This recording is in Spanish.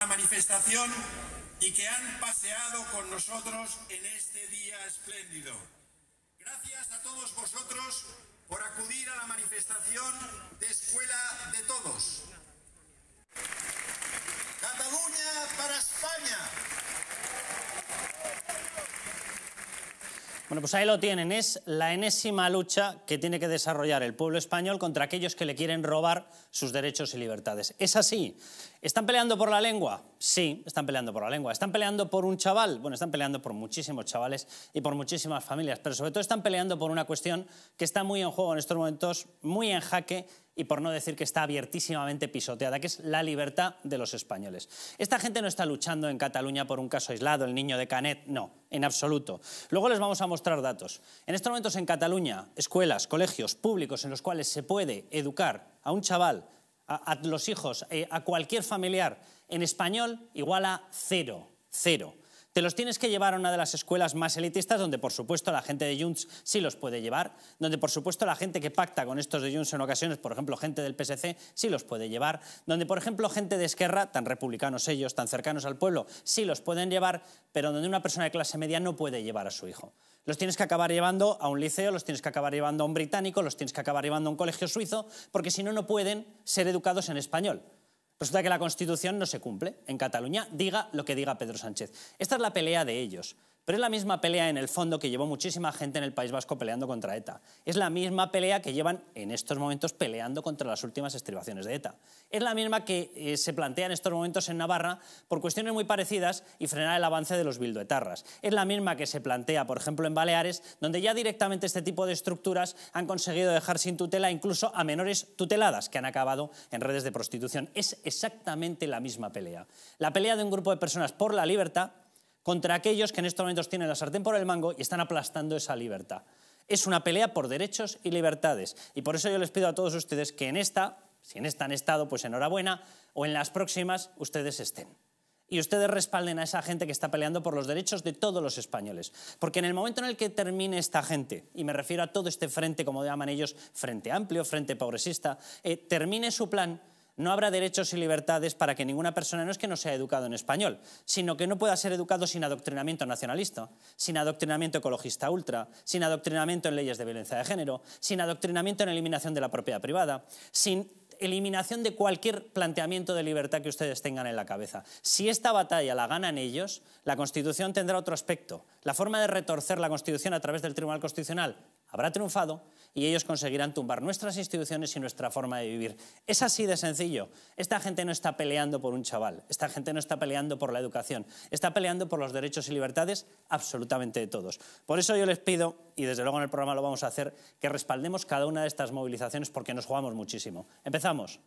la manifestación y que han paseado con nosotros en este día espléndido. Gracias a todos vosotros por acudir a la manifestación de Escuela de Todos. Cataluña para España. Bueno, pues ahí lo tienen. Es la enésima lucha que tiene que desarrollar el pueblo español contra aquellos que le quieren robar sus derechos y libertades. Es así. ¿Están peleando por la lengua? Sí, están peleando por la lengua. ¿Están peleando por un chaval? Bueno, están peleando por muchísimos chavales y por muchísimas familias, pero sobre todo están peleando por una cuestión que está muy en juego en estos momentos, muy en jaque y por no decir que está abiertísimamente pisoteada, que es la libertad de los españoles. Esta gente no está luchando en Cataluña por un caso aislado, el niño de Canet, no, en absoluto. Luego les vamos a mostrar datos. En estos momentos en Cataluña, escuelas, colegios públicos en los cuales se puede educar a un chaval a, los hijos, eh, a cualquier familiar en español, igual a cero, cero. Te los tienes que llevar a una de las escuelas más elitistas, donde por supuesto la gente de Junts sí los puede llevar, donde por supuesto la gente que pacta con estos de Junts en ocasiones, por ejemplo gente del PSC, sí los puede llevar, donde por ejemplo gente de Esquerra, tan republicanos ellos, tan cercanos al pueblo, sí los pueden llevar, pero donde una persona de clase media no puede llevar a su hijo. Los tienes que acabar llevando a un liceo, los tienes que acabar llevando a un británico, los tienes que acabar llevando a un colegio suizo, porque si no, no pueden ser educados en español. Resulta que la Constitución no se cumple en Cataluña, diga lo que diga Pedro Sánchez. Esta es la pelea de ellos. Pero es la misma pelea en el fondo que llevó muchísima gente en el País Vasco peleando contra ETA. Es la misma pelea que llevan en estos momentos peleando contra las últimas estribaciones de ETA. Es la misma que eh, se plantea en estos momentos en Navarra por cuestiones muy parecidas y frenar el avance de los bildoetarras. Es la misma que se plantea, por ejemplo, en Baleares, donde ya directamente este tipo de estructuras han conseguido dejar sin tutela incluso a menores tuteladas que han acabado en redes de prostitución. Es exactamente la misma pelea. La pelea de un grupo de personas por la libertad contra aquellos que en estos momentos tienen la sartén por el mango y están aplastando esa libertad. Es una pelea por derechos y libertades. Y por eso yo les pido a todos ustedes que en esta, si en esta han estado, pues enhorabuena, o en las próximas, ustedes estén. Y ustedes respalden a esa gente que está peleando por los derechos de todos los españoles. Porque en el momento en el que termine esta gente, y me refiero a todo este frente, como llaman ellos, frente amplio, frente progresista, eh, termine su plan, no habrá derechos y libertades para que ninguna persona no es que no sea educado en español, sino que no pueda ser educado sin adoctrinamiento nacionalista, sin adoctrinamiento ecologista ultra, sin adoctrinamiento en leyes de violencia de género, sin adoctrinamiento en eliminación de la propiedad privada, sin eliminación de cualquier planteamiento de libertad que ustedes tengan en la cabeza. Si esta batalla la ganan ellos, la Constitución tendrá otro aspecto. La forma de retorcer la Constitución a través del Tribunal Constitucional habrá triunfado y ellos conseguirán tumbar nuestras instituciones y nuestra forma de vivir. Es así de sencillo. Esta gente no está peleando por un chaval, esta gente no está peleando por la educación, está peleando por los derechos y libertades absolutamente de todos. Por eso yo les pido, y desde luego en el programa lo vamos a hacer, que respaldemos cada una de estas movilizaciones porque nos jugamos muchísimo. Empezamos.